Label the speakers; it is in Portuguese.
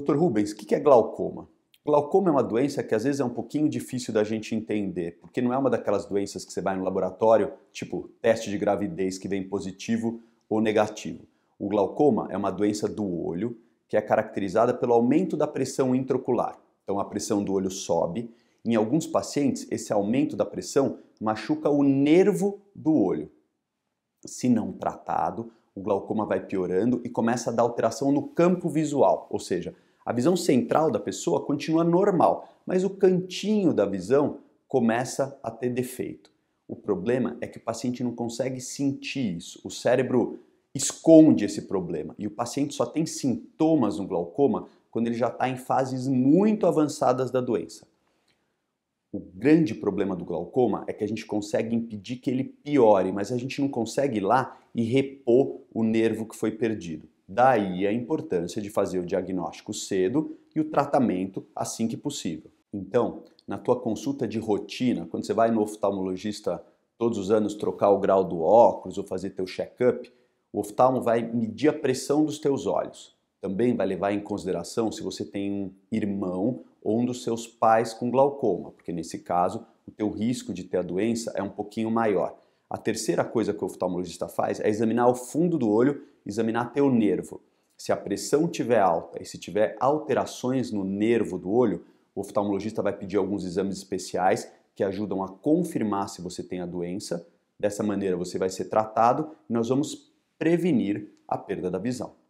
Speaker 1: Dr. Rubens, o que é glaucoma? Glaucoma é uma doença que às vezes é um pouquinho difícil da gente entender, porque não é uma daquelas doenças que você vai no laboratório, tipo teste de gravidez que vem positivo ou negativo. O glaucoma é uma doença do olho que é caracterizada pelo aumento da pressão intraocular. Então a pressão do olho sobe. Em alguns pacientes, esse aumento da pressão machuca o nervo do olho. Se não tratado, o glaucoma vai piorando e começa a dar alteração no campo visual, ou seja, a visão central da pessoa continua normal, mas o cantinho da visão começa a ter defeito. O problema é que o paciente não consegue sentir isso. O cérebro esconde esse problema e o paciente só tem sintomas no glaucoma quando ele já está em fases muito avançadas da doença. O grande problema do glaucoma é que a gente consegue impedir que ele piore, mas a gente não consegue ir lá e repor o nervo que foi perdido. Daí a importância de fazer o diagnóstico cedo e o tratamento assim que possível. Então, na tua consulta de rotina, quando você vai no oftalmologista todos os anos trocar o grau do óculos ou fazer teu check-up, o oftalmo vai medir a pressão dos teus olhos. Também vai levar em consideração se você tem um irmão ou um dos seus pais com glaucoma, porque nesse caso o teu risco de ter a doença é um pouquinho maior. A terceira coisa que o oftalmologista faz é examinar o fundo do olho, examinar teu nervo. Se a pressão estiver alta e se tiver alterações no nervo do olho, o oftalmologista vai pedir alguns exames especiais que ajudam a confirmar se você tem a doença. Dessa maneira, você vai ser tratado e nós vamos prevenir a perda da visão.